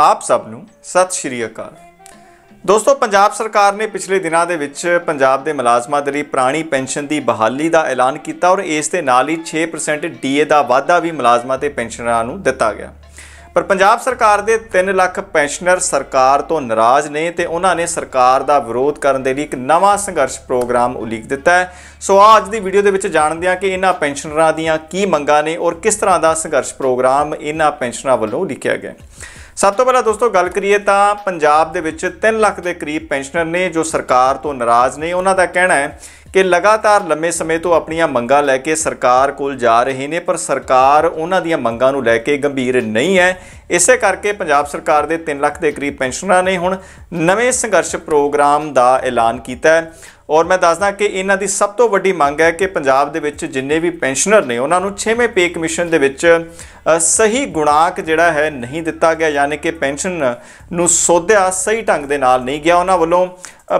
ਆਪ ਸਭ ਨੂੰ ਸਤਿ ਸ਼੍ਰੀ ਅਕਾਲ ਦੋਸਤੋ ਪੰਜਾਬ ਸਰਕਾਰ ਨੇ ਪਿਛਲੇ ਦਿਨਾਂ ਦੇ ਵਿੱਚ ਪੰਜਾਬ ਦੇ ਮੁਲਾਜ਼ਮਾਂ ਦੇ ਲਈ ਪੁਰਾਣੀ ਪੈਨਸ਼ਨ ਦੀ ਬਹਾਲੀ ਦਾ ਐਲਾਨ ਕੀਤਾ ਔਰ ਇਸ ਦੇ ਨਾਲ ਹੀ 6% ਡੀਏ ਦਾ ਵਾਅਦਾ ਵੀ ਮੁਲਾਜ਼ਮਾਂ ਤੇ ਪੈਨਸ਼ਨਰਾਂ ਨੂੰ ਦਿੱਤਾ ਗਿਆ ਪਰ ਪੰਜਾਬ ਸਰਕਾਰ ਦੇ 3 ਲੱਖ ਪੈਨਸ਼ਨਰ ਸਰਕਾਰ ਤੋਂ ਨਾਰਾਜ਼ ਨੇ ਤੇ ਉਹਨਾਂ ਨੇ ਸਰਕਾਰ ਦਾ ਵਿਰੋਧ ਕਰਨ ਦੇ ਲਈ ਇੱਕ ਨਵਾਂ ਸੰਘਰਸ਼ ਪ੍ਰੋਗਰਾਮ ਉਲੀਕ ਦਿੱਤਾ ਹੈ ਸੋ ਅੱਜ ਦੀ ਵੀਡੀਓ ਦੇ ਵਿੱਚ ਜਾਣਦੇ ਹਾਂ ਕਿ ਇਹਨਾਂ ਪੈਨਸ਼ਨਰਾਂ ਦੀਆਂ ਕੀ ਮੰਗਾਂ ਨੇ ਔਰ ਕਿਸ ਤਰ੍ਹਾਂ ਦਾ ਸੰਘਰਸ਼ ਪ੍ਰੋਗਰਾਮ ਇਹਨਾਂ ਪੈਨਸ਼ਨਰਾਂ ਵੱਲੋਂ ਲਿਖਿਆ ਗਿਆ ਹੈ ਸਭ ਤੋਂ ਪਹਿਲਾਂ ਦੋਸਤੋ ਗੱਲ ਕਰੀਏ ਤਾਂ ਪੰਜਾਬ ਦੇ ਵਿੱਚ 3 ਲੱਖ ਦੇ ਕਰੀਬ ਪੈਨਸ਼ਨਰ ਨੇ ਜੋ ਸਰਕਾਰ ਤੋਂ ਨਾਰਾਜ਼ ਨੇ ਉਹਨਾਂ ਦਾ ਕਹਿਣਾ ਹੈ ਕਿ ਲਗਾਤਾਰ ਲੰਮੇ ਸਮੇਂ ਤੋਂ ਆਪਣੀਆਂ ਮੰਗਾਂ ਲੈ ਕੇ ਸਰਕਾਰ ਕੋਲ ਜਾ ਰਹੇ ਨੇ ਪਰ ਸਰਕਾਰ ਉਹਨਾਂ ਦੀਆਂ ਮੰਗਾਂ ਨੂੰ ਲੈ ਕੇ ਗੰਭੀਰ ਨਹੀਂ ਹੈ ਇਸੇ ਕਰਕੇ ਪੰਜਾਬ ਸਰਕਾਰ ਦੇ 3 ਲੱਖ ਦੇ ਕਰੀਬ ਪੈਨਸ਼ਨਰਾਂ ਨੇ ਹੁਣ ਨਵੇਂ ਸੰਘਰਸ਼ ਪ੍ਰੋਗਰਾਮ ਦਾ ਐਲਾਨ ਕੀਤਾ ਹੈ ਔਰ ਮੈਂ ਦੱਸਦਾ ਕਿ ਇਹਨਾਂ ਦੀ ਸਭ ਤੋਂ ਵੱਡੀ ਮੰਗ ਹੈ ਕਿ ਪੰਜਾਬ ਦੇ ਵਿੱਚ ਜਿੰਨੇ ਵੀ ਪੈਨਸ਼ਨਰ ਨੇ ਉਹਨਾਂ ਨੂੰ 6ਵੇਂ ਪੇ ਕਮਿਸ਼ਨ ਦੇ ਵਿੱਚ ਸਹੀ ਗੁਣਾਕ ਜਿਹੜਾ ਹੈ ਨਹੀਂ ਦਿੱਤਾ ਗਿਆ ਯਾਨੀ ਕਿ ਪੈਨਸ਼ਨ ਨੂੰ ਸੋਧਿਆ ਸਹੀ ਢੰਗ ਦੇ ਨਾਲ ਨਹੀਂ ਗਿਆ ਉਹਨਾਂ ਵੱਲੋਂ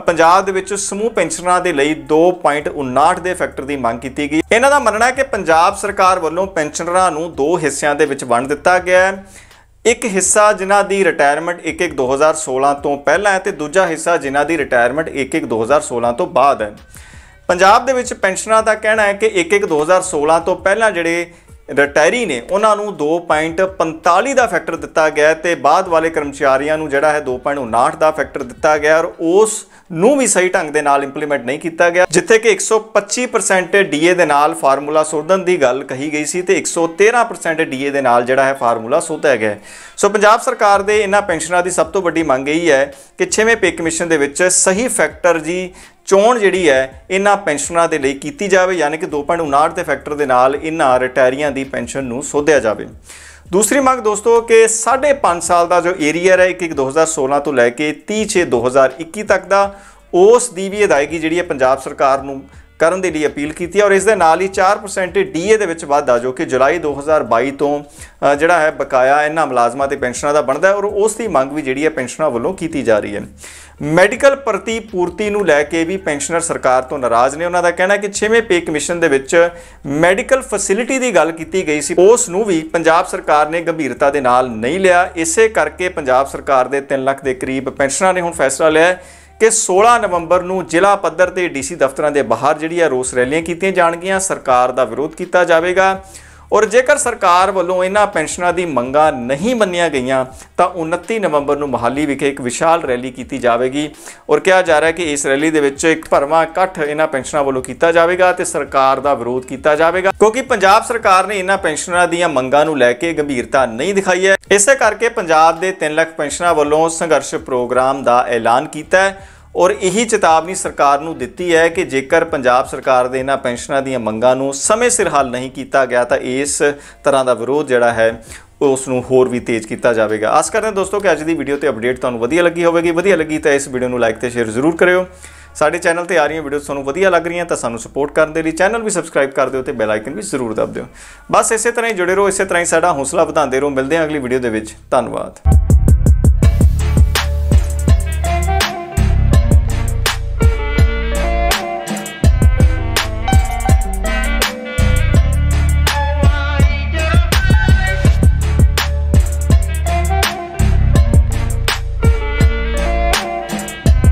ਪੰਜਾਬ ਦੇ ਵਿੱਚ ਸਮੂਹ ਪੈਨਸ਼ਨਰਾਂ ਦੇ ਲਈ 2.59 ਦੇ ਫੈਕਟਰ ਦੀ ਮੰਗ ਕੀਤੀ ਗਈ ਇਹਨਾਂ ਦਾ ਮੰਨਣਾ ਹੈ ਕਿ ਪੰਜਾਬ ਸਰਕਾਰ ਵੱਲੋਂ ਪੈਨਸ਼ਨਰਾਂ ਨੂੰ ਦੋ ਹਿੱਸਿਆਂ ਦੇ ਵਿੱਚ ਵੰਡ ਦਿੱਤਾ ਗਿਆ ਹੈ ਇੱਕ ਹਿੱਸਾ ਜਿਨ੍ਹਾਂ ਦੀ ਰਿਟਾਇਰਮੈਂਟ 1-1 2016 ਤੋਂ ਪਹਿਲਾਂ ਹੈ ਤੇ ਦੂਜਾ ਹਿੱਸਾ ਜਿਨ੍ਹਾਂ ਦੀ ਰਿਟਾਇਰਮੈਂਟ 1-1 2016 ਤੋਂ ਬਾਅਦ ਹੈ ਪੰਜਾਬ ਦੇ ਵਿੱਚ ਪੈਨਸ਼ਨਰਾਂ ਦਾ ਕਹਿਣਾ ਹੈ ਕਿ 1-1 2016 ਤੋਂ ਪਹਿਲਾਂ ਜਿਹੜੇ ਰਿਟਾਇਰੀ ਨੇ ਉਹਨਾਂ ਨੂੰ 2.45 ਦਾ ਫੈਕਟਰ ਦਿੱਤਾ ਗਿਆ ਤੇ ਬਾਅਦ ਵਾਲੇ ਕਰਮਚਾਰੀਆਂ ਨੂੰ ਜਿਹੜਾ ਹੈ 2.59 ਦਾ ਫੈਕਟਰ ਦਿੱਤਾ ਗਿਆ ਔਰ ਉਸ ਨੂੰ ਵੀ ਸਹੀ ਢੰਗ ਦੇ ਨਾਲ ਇੰਪਲੀਮੈਂਟ ਨਹੀਂ ਕੀਤਾ ਗਿਆ ਜਿੱਥੇ ਕਿ 125% ਡੀਏ ਦੇ ਨਾਲ ਫਾਰਮੂਲਾ ਸੋਧਣ ਦੀ ਗੱਲ ਕਹੀ ਗਈ ਸੀ ਤੇ 113% ਡੀਏ ਦੇ ਨਾਲ ਜਿਹੜਾ ਹੈ ਫਾਰਮੂਲਾ ਸੋਧਿਆ ਗਿਆ ਸੋ ਪੰਜਾਬ ਸਰਕਾਰ ਦੇ ਇਹਨਾਂ ਪੈਨਸ਼ਨਰਾਂ ਦੀ ਸਭ ਤੋਂ ਵੱਡੀ ਮੰਗ ਇਹ ਹੈ ਕਿ 6ਵੇਂ ਪੇ ਕਮਿਸ਼ਨ ਦੇ ਵਿੱਚ ਸਹੀ ਫੈਕਟਰ ਜੀ ਚੋਣ ਜਿਹੜੀ ਹੈ ਇਹਨਾਂ ਪੈਨਸ਼ਨਰਾਂ ਦੇ ਲਈ ਕੀਤੀ ਜਾਵੇ ਯਾਨੀ ਕਿ 2.59 ਦੇ ਫੈਕਟਰ ਦੇ ਨਾਲ ਇਹਨਾਂ ਰਿਟਾਇਰੀਆਂ ਦੀ ਪੈਨਸ਼ਨ ਨੂੰ ਸੋਧਿਆ ਜਾਵੇ ਦੂਸਰੀ ਮੰਗ ਦੋਸਤੋ ਕਿ 5.5 ਸਾਲ ਦਾ ਜੋ ਏਰੀਅਰ ਹੈ 1 2016 ਤੋਂ ਲੈ ਕੇ 30/6/2021 ਤੱਕ ਦਾ ਉਸ ਦੀ ਵੀ ਅਦਾਇਗੀ ਜਿਹੜੀ ਹੈ ਪੰਜਾਬ ਸਰਕਾਰ ਨੂੰ ਕਰਨ ਦੇ ਲਈ ਅਪੀਲ ਕੀਤੀ ਹੈ ਔਰ ਇਸ ਦੇ ਨਾਲ ਹੀ 4% ਡੀਏ ਦੇ ਵਿੱਚ ਵਾਧਾ ਜੋ ਕਿ ਜੁਲਾਈ 2022 ਤੋਂ ਜਿਹੜਾ ਹੈ ਬਕਾਇਆ ਇਹਨਾਂ ਮੁਲਾਜ਼ਮਾਂ ਤੇ ਪੈਨਸ਼ਨਾਂ ਦਾ ਬਣਦਾ ਹੈ ਔਰ ਉਸ ਦੀ ਮੰਗ ਵੀ ਜਿਹੜੀ ਹੈ ਪੈਨਸ਼ਨਾਂ ਵੱਲੋਂ ਕੀਤੀ ਜਾ ਰਹੀ ਹੈ ਮੈਡੀਕਲ ਪ੍ਰਤੀ ਪੂਰਤੀ ਨੂੰ ਲੈ ਕੇ ਵੀ ਪੈਨਸ਼ਨਰ ਸਰਕਾਰ ਤੋਂ ਨਾਰਾਜ਼ ਨੇ ਉਹਨਾਂ ਦਾ ਕਹਿਣਾ ਕਿ 6ਵੇਂ ਪੇ ਕਮਿਸ਼ਨ ਦੇ ਵਿੱਚ ਮੈਡੀਕਲ ਫੈਸਿਲਿਟੀ ਦੀ ਗੱਲ ਕੀਤੀ ਗਈ ਸੀ ਉਸ ਨੂੰ ਵੀ ਪੰਜਾਬ ਸਰਕਾਰ ਨੇ ਗੰਭੀਰਤਾ ਦੇ ਨਾਲ ਨਹੀਂ ਲਿਆ ਇਸੇ ਕਰਕੇ ਪੰਜਾਬ ਸਰਕਾਰ ਦੇ 3 ਲੱਖ ਦੇ ਕਰੀਬ ਪੈਨਸ਼ਨਰਾਂ ਨੇ ਹੁਣ ਫੈਸਲਾ ਲਿਆ ਕਿ 16 ਨਵੰਬਰ ਨੂੰ ਜ਼ਿਲ੍ਹਾ ਪੱਧਰ ਤੇ ਡੀਸੀ ਦਫ਼ਤਰਾਂ ਦੇ ਬਾਹਰ ਜਿਹੜੀਆਂ ਰੋਸ ਰੈਲੀਆਂ ਕੀਤੀਆਂ ਜਾਣਗੀਆਂ ਸਰਕਾਰ ਦਾ ਵਿਰੋਧ ਕੀਤਾ ਜਾਵੇਗਾ ਔਰ ਜੇਕਰ ਸਰਕਾਰ ਵੱਲੋਂ ਇਹਨਾਂ ਪੈਨਸ਼ਨਾਂ ਦੀ ਮੰਗਾਂ ਨਹੀਂ ਮੰਨੀਆਂ ਗਈਆਂ ਤਾਂ 29 ਨਵੰਬਰ ਨੂੰ ਮਹਾਲੀ ਵਿਖੇ ਇੱਕ ਵਿਸ਼ਾਲ ਰੈਲੀ ਕੀਤੀ ਜਾਵੇਗੀ ਔਰ ਕਿਹਾ ਜਾ ਰਿਹਾ ਹੈ ਕਿ ਇਸ ਰੈਲੀ ਦੇ ਵਿੱਚ ਇੱਕ ਭਰਮਾ ਇਕੱਠ ਇਹਨਾਂ ਪੈਨਸ਼ਨਾਂ ਵੱਲੋਂ ਕੀਤਾ ਜਾਵੇਗਾ ਤੇ ਸਰਕਾਰ ਦਾ ਵਿਰੋਧ ਕੀਤਾ ਜਾਵੇਗਾ ਕਿਉਂਕਿ ਪੰਜਾਬ ਸਰਕਾਰ ਨੇ ਇਹਨਾਂ ਪੈਨਸ਼ਨਾਂ ਦੀਆਂ ਮੰਗਾਂ ਨੂੰ ਲੈ ਕੇ ਗੰਭੀਰਤਾ ਨਹੀਂ ਦਿਖਾਈ ਹੈ ਇਸੇ ਕਰਕੇ ਪੰਜਾਬ ਦੇ 3 ਲੱਖ ਪੈਨਸ਼ਨਾਂ ਵੱਲੋਂ ਸੰਘਰਸ਼ ਪ੍ਰੋਗਰਾਮ ਦਾ ਐਲਾਨ ਕੀਤਾ ਹੈ ਔਰ ਇਹੀ ਚੇਤਾਵਨੀ ਸਰਕਾਰ ਨੂੰ ਦਿੱਤੀ ਹੈ ਕਿ ਜੇਕਰ ਪੰਜਾਬ ਸਰਕਾਰ ਦੇ ਇਹਨਾਂ ਪੈਨਸ਼ਨਾਂ ਦੀਆਂ ਮੰਗਾਂ ਨੂੰ ਸਮੇਂ ਸਿਰ ਹੱਲ ਨਹੀਂ ਕੀਤਾ ਗਿਆ ਤਾਂ ਇਸ ਤਰ੍ਹਾਂ ਦਾ ਵਿਰੋਧ ਜਿਹੜਾ ਹੈ ਉਸ ਨੂੰ ਹੋਰ ਵੀ ਤੇਜ਼ ਕੀਤਾ ਜਾਵੇਗਾ ਆਸ ਕਰਦੇ ਹਾਂ ਦੋਸਤੋ ਕਿ ਅੱਜ ਦੀ ਵੀਡੀਓ ਤੇ ਅਪਡੇਟ ਤੁਹਾਨੂੰ ਵਧੀਆ ਲੱਗੀ ਹੋਵੇਗੀ ਵਧੀਆ ਲੱਗੀ ਤਾਂ ਇਸ ਵੀਡੀਓ ਨੂੰ ਲਾਈਕ ਤੇ ਸ਼ੇਅਰ ਜ਼ਰੂਰ ਕਰਿਓ ਸਾਡੇ ਚੈਨਲ ਤੇ ਆ ਰਹੀਆਂ ਵੀਡੀਓ ਤੁਹਾਨੂੰ ਵਧੀਆ ਲੱਗ ਰਹੀਆਂ ਤਾਂ ਸਾਨੂੰ ਸਪੋਰਟ ਕਰਨ ਦੇ ਲਈ ਚੈਨਲ ਵੀ ਸਬਸਕ੍ਰਾਈਬ ਕਰ ਦਿਓ ਤੇ ਬੈਲ ਆਈਕਨ ਵੀ ਜ਼ਰੂਰ ਦਬਾ ਦਿਓ ਬਸ ਇਸੇ ਤਰ੍ਹਾਂ ਹੀ ਜੁੜੇ ਰਹੋ ਇਸੇ ਤਰ੍ਹਾਂ ਹੀ ਸਾਡਾ ਹੌਸਲਾ ਵਧਾਉਂਦੇ ਰਹੋ ਮਿਲਦੇ ਹਾਂ ਅਗਲੀ ਵੀਡੀਓ ਦੇ ਵਿੱਚ ਧੰਨਵਾਦ